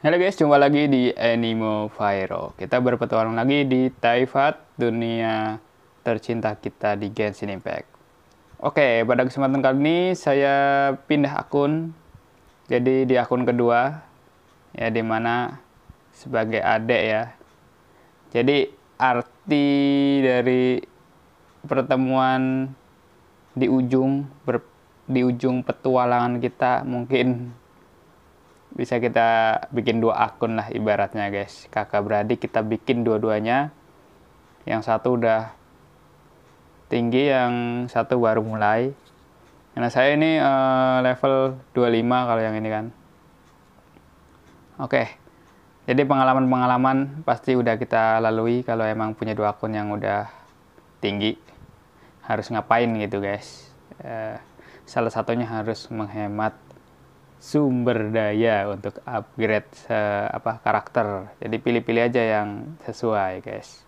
Halo guys, jumpa lagi di Animo Fire. Kita berpetualang lagi di Taifat, dunia tercinta kita di Genshin Impact. Oke, pada kesempatan kali ini saya pindah akun. Jadi di akun kedua, ya dimana sebagai adik ya. Jadi arti dari pertemuan di ujung ber, di ujung petualangan kita mungkin bisa kita bikin dua akun lah ibaratnya guys kakak beradik kita bikin dua-duanya yang satu udah tinggi yang satu baru mulai karena saya ini uh, level 25 kalau yang ini kan oke okay. jadi pengalaman-pengalaman pasti udah kita lalui kalau emang punya dua akun yang udah tinggi harus ngapain gitu guys uh, salah satunya harus menghemat sumber daya untuk upgrade uh, apa karakter. Jadi pilih-pilih aja yang sesuai, guys.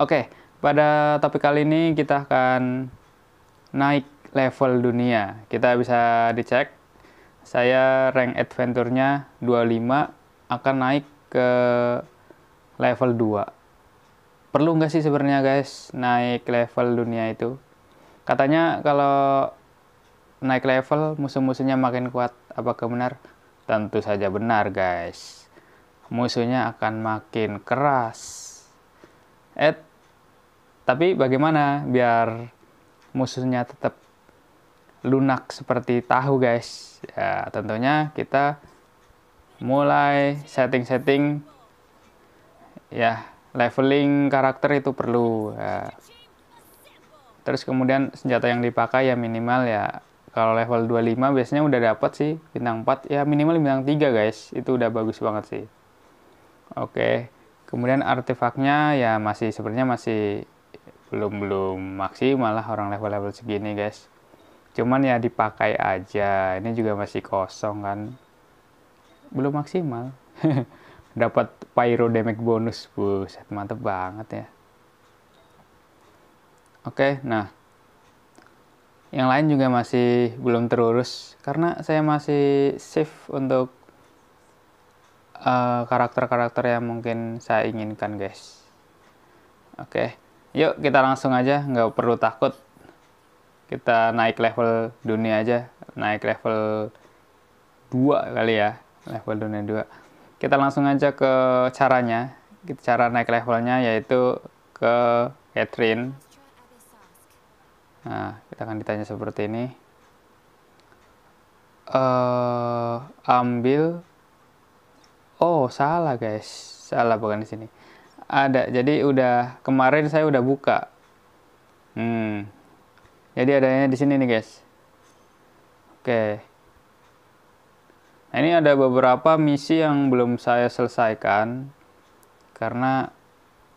Oke, pada topik kali ini kita akan naik level dunia. Kita bisa dicek saya rank adventure-nya 25 akan naik ke level 2. Perlu nggak sih sebenarnya guys naik level dunia itu? Katanya kalau naik level, musuh-musuhnya makin kuat. Apakah benar? Tentu saja benar, guys. Musuhnya akan makin keras. Eh, tapi bagaimana biar musuhnya tetap lunak seperti tahu, guys? Ya, tentunya kita mulai setting-setting ya leveling karakter itu perlu ya. terus kemudian senjata yang dipakai ya minimal ya kalau level 25 biasanya udah dapat sih bintang 4 ya minimal bintang 3 guys itu udah bagus banget sih oke kemudian artefaknya ya masih sepertinya masih belum belum maksimal lah orang level-level segini guys cuman ya dipakai aja ini juga masih kosong kan belum maksimal dapat pyro damage bonus buset mantep banget ya oke nah yang lain juga masih belum terurus karena saya masih save untuk eh, karakter-karakter uh, yang mungkin saya inginkan guys oke okay. yuk kita langsung aja nggak perlu takut kita naik level dunia aja naik level 2 kali ya level dunia 2 kita langsung aja ke caranya cara naik levelnya yaitu ke Catherine Nah, kita akan ditanya seperti ini. Uh, ambil Oh, salah guys. Salah bukan di sini. Ada. Jadi udah kemarin saya udah buka. Hmm. Jadi adanya di sini nih guys. Oke. Nah, ini ada beberapa misi yang belum saya selesaikan karena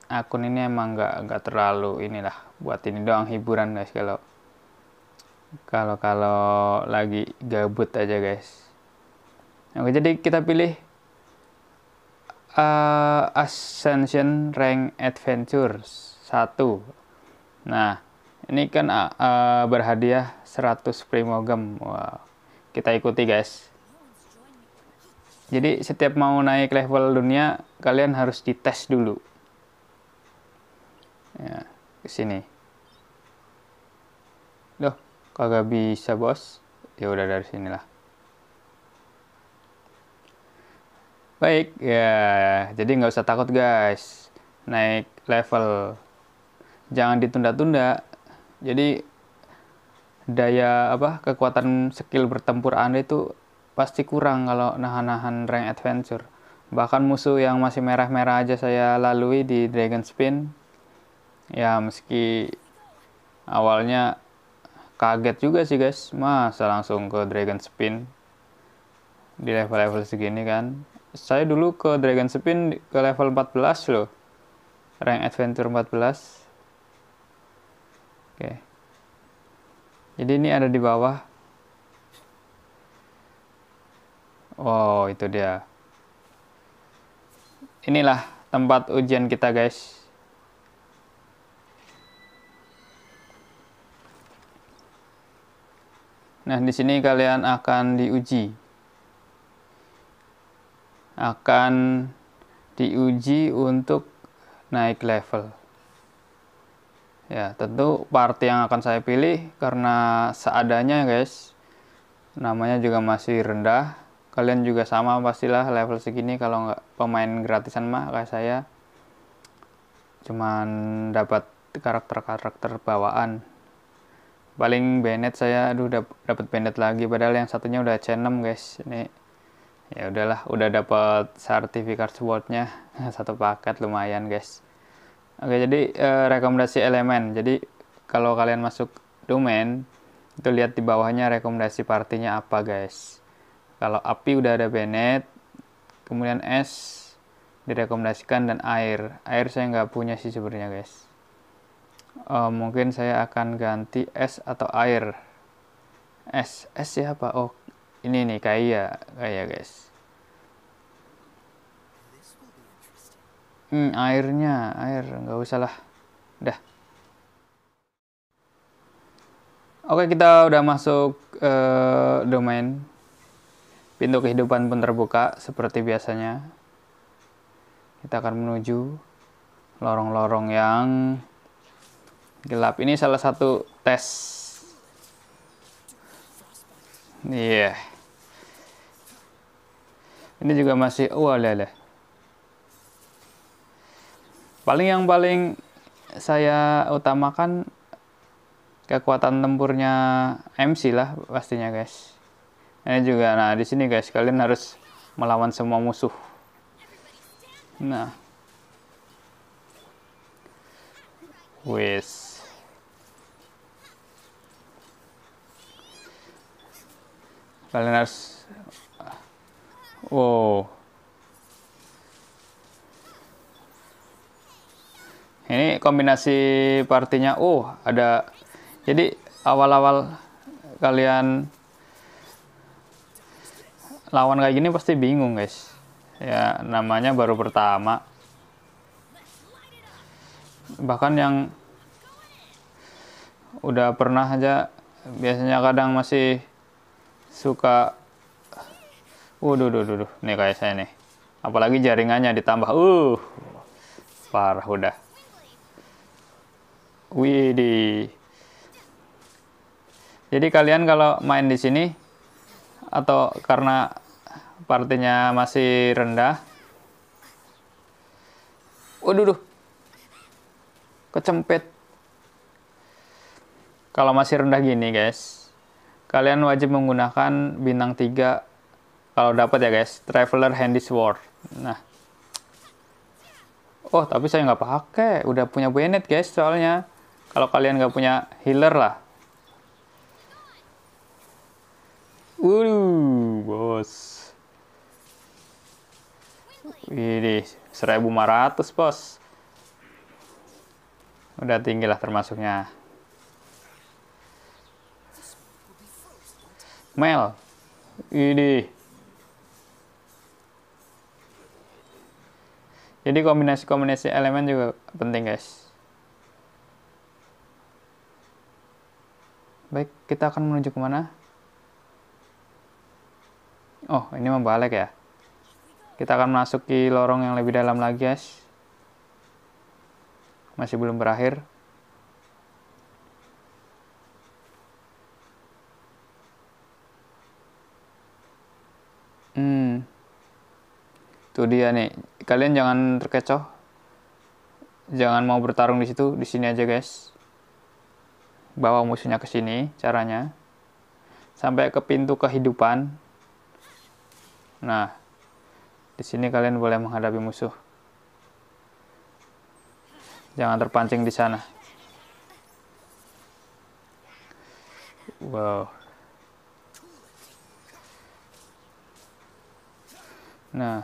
akun ini emang nggak nggak terlalu inilah buat ini doang hiburan guys kalau kalau kalau lagi gabut aja guys oke jadi kita pilih uh, Ascension Rank Adventures 1 nah ini kan uh, berhadiah 100 primogem wow. kita ikuti guys jadi setiap mau naik level dunia kalian harus dites dulu ya ke sini loh kagak bisa bos ya udah dari sinilah baik ya jadi nggak usah takut guys naik level jangan ditunda-tunda jadi daya apa kekuatan skill bertempur anda itu pasti kurang kalau nahan-nahan rank adventure bahkan musuh yang masih merah-merah aja saya lalui di Dragon Spin ya meski awalnya kaget juga sih guys masa langsung ke dragon spin di level-level segini kan saya dulu ke dragon spin ke level 14 loh rank adventure 14 oke jadi ini ada di bawah oh itu dia inilah tempat ujian kita guys Nah, di sini kalian akan diuji. Akan diuji untuk naik level. Ya, tentu part yang akan saya pilih karena seadanya, guys. Namanya juga masih rendah. Kalian juga sama pastilah level segini kalau nggak pemain gratisan mah kayak saya. Cuman dapat karakter-karakter bawaan paling benet saya aduh udah dapat benet lagi padahal yang satunya udah C6 guys ini ya udahlah udah dapat sertifikat sportnya satu paket lumayan guys oke jadi eh, rekomendasi elemen jadi kalau kalian masuk domain itu lihat di bawahnya rekomendasi partinya apa guys kalau api udah ada benet, kemudian es direkomendasikan dan air air saya nggak punya sih sebenarnya guys uh, mungkin saya akan ganti es atau air es es siapa oh ini nih kaya kaya guys hmm, airnya air nggak usah lah dah oke kita udah masuk uh, domain pintu kehidupan pun terbuka seperti biasanya kita akan menuju lorong-lorong yang gelap ini salah satu tes iya yeah. ini juga masih wah oh, paling yang paling saya utamakan kekuatan tempurnya MC lah pastinya guys ini juga nah di sini guys kalian harus melawan semua musuh nah wes Kalian harus Wow Ini kombinasi partinya Oh ada Jadi awal-awal Kalian Lawan kayak gini pasti bingung guys Ya namanya baru pertama Bahkan yang Udah pernah aja Biasanya kadang masih suka waduh uh, duh, duh, nih kayak saya nih apalagi jaringannya ditambah uh parah udah widih jadi kalian kalau main di sini atau karena partinya masih rendah waduh duh kecempet kalau masih rendah gini guys kalian wajib menggunakan bintang 3 kalau dapat ya guys traveler handy sword nah oh tapi saya nggak pakai udah punya bayonet guys soalnya kalau kalian nggak punya healer lah wuh bos. Ini 1500, bos. Udah tinggi lah termasuknya. Mel. Ini. Jadi kombinasi-kombinasi elemen juga penting guys. Baik, kita akan menuju kemana? Oh, ini membalik ya. Kita akan masuk ke lorong yang lebih dalam lagi guys. Masih belum berakhir. Itu dia nih. Kalian jangan terkecoh. Jangan mau bertarung di situ, di sini aja guys. Bawa musuhnya ke sini caranya. Sampai ke pintu kehidupan. Nah, di sini kalian boleh menghadapi musuh. Jangan terpancing di sana. Wow. Nah,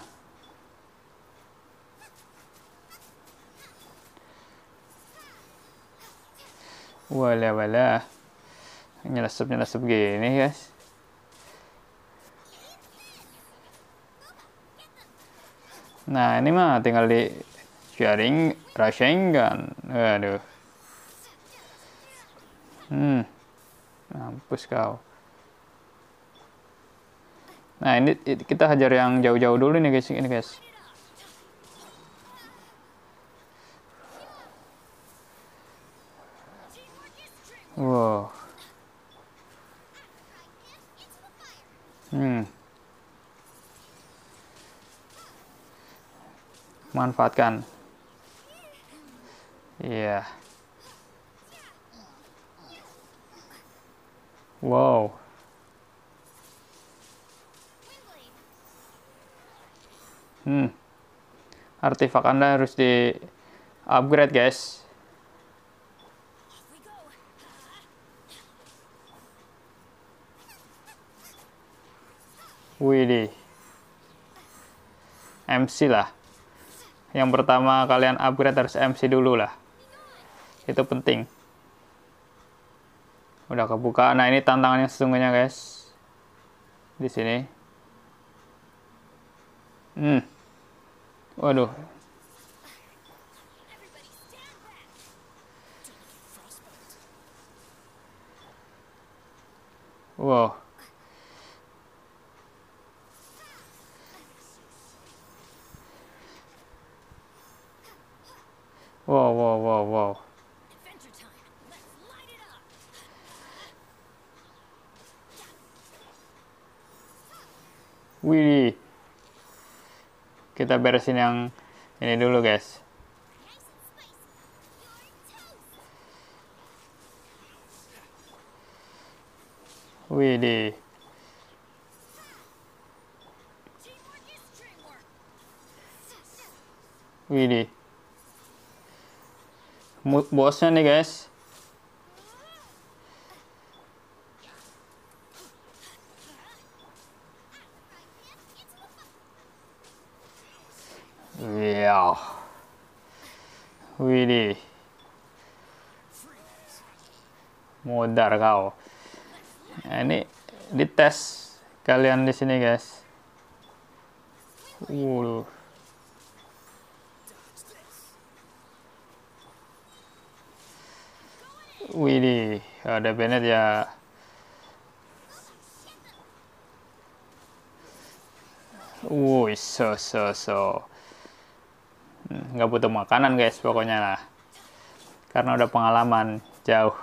Wala wala. nyelesep nyelesep gini guys. Nah ini mah tinggal di sharing Rasengan. waduh Hmm. Mampus kau. Nah ini kita hajar yang jauh-jauh dulu nih guys. Ini guys. Wow. Hmm. Manfaatkan. Iya. Yeah. Wow. Hmm. Artefak Anda harus di upgrade, guys. Widih. MC lah. Yang pertama kalian upgrade harus MC dulu lah. Itu penting. Udah kebuka. Nah, ini tantangannya sesungguhnya, guys. Di sini. Hmm. Waduh. Wow. kita beresin yang ini dulu guys widi widi bosnya nih guys. sadar kau. Nah, ini dites kalian di sini guys. Waduh. Widih, ada Bennett ya. Woi, so so so. Hmm, nggak butuh makanan guys pokoknya lah. Karena udah pengalaman jauh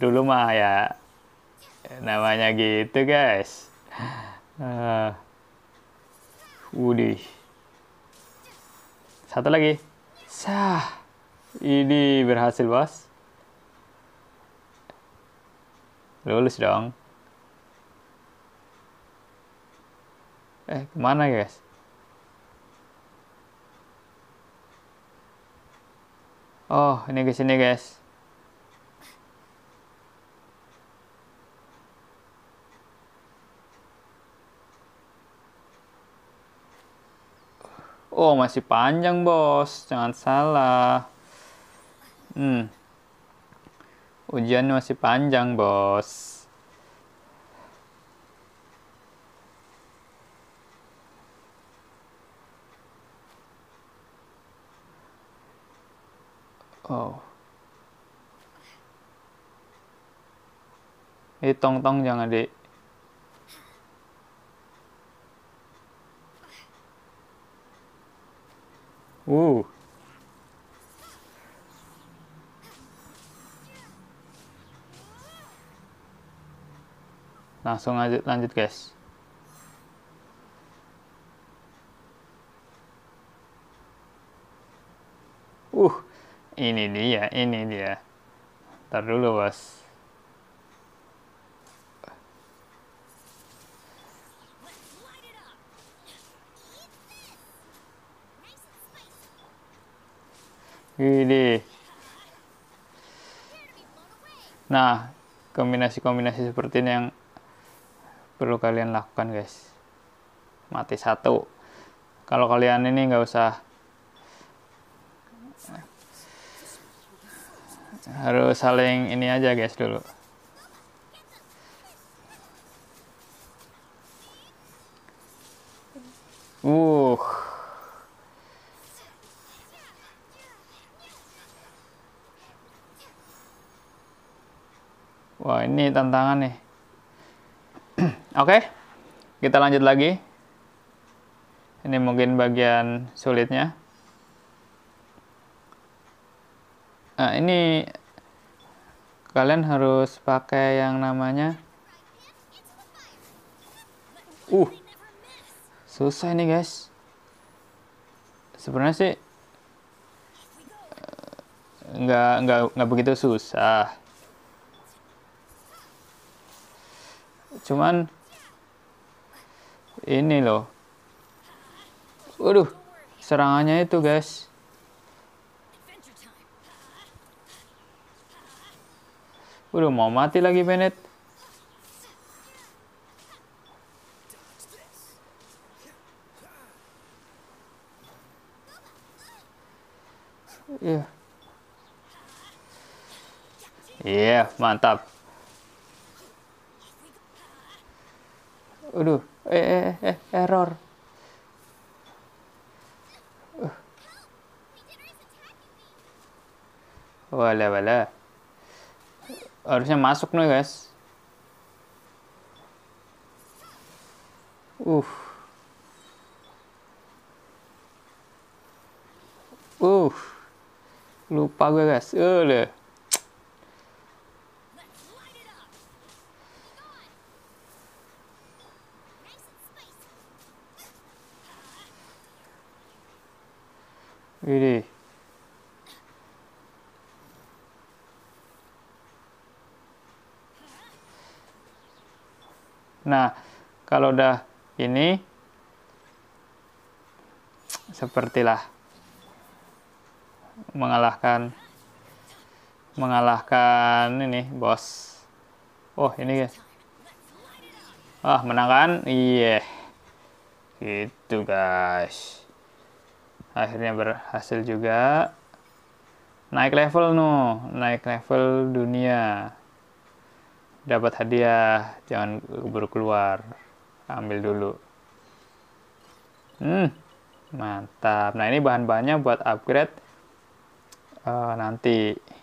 dulu mah ya namanya gitu guys uh, eh, Wudih satu lagi sah ini berhasil bos lulus dong eh kemana guys oh ini ke sini guys Oh, masih panjang, Bos. Jangan salah. Hmm. Ujian masih panjang, Bos. Oh. Ini tong-tong jangan di Uh. Langsung lanjut, lanjut guys. Uh, ini dia, ini dia. Ntar dulu bos. Ini. Nah, kombinasi-kombinasi seperti ini yang perlu kalian lakukan, guys. Mati satu. Kalau kalian ini nggak usah harus saling ini aja guys dulu uh ini tantangan nih. Oke, okay, kita lanjut lagi. Ini mungkin bagian sulitnya. Nah, ini kalian harus pakai yang namanya uh susah ini guys sebenarnya sih eh, nggak nggak nggak begitu susah cuman ini loh waduh serangannya itu guys waduh mau mati lagi Bennett Iya, yeah. mantap. Aduh, eh, eh, eh, error. Uh. Wala, wala. Harusnya masuk nih, guys. Uh. Uh. Lupa gue, guys. Uh, kalau udah ini sepertilah mengalahkan mengalahkan ini bos oh ini guys ah menang kan iya yeah. gitu guys akhirnya berhasil juga naik level no naik level dunia dapat hadiah jangan berkeluar ambil dulu hmm mantap nah ini bahan-bahannya buat upgrade uh, nanti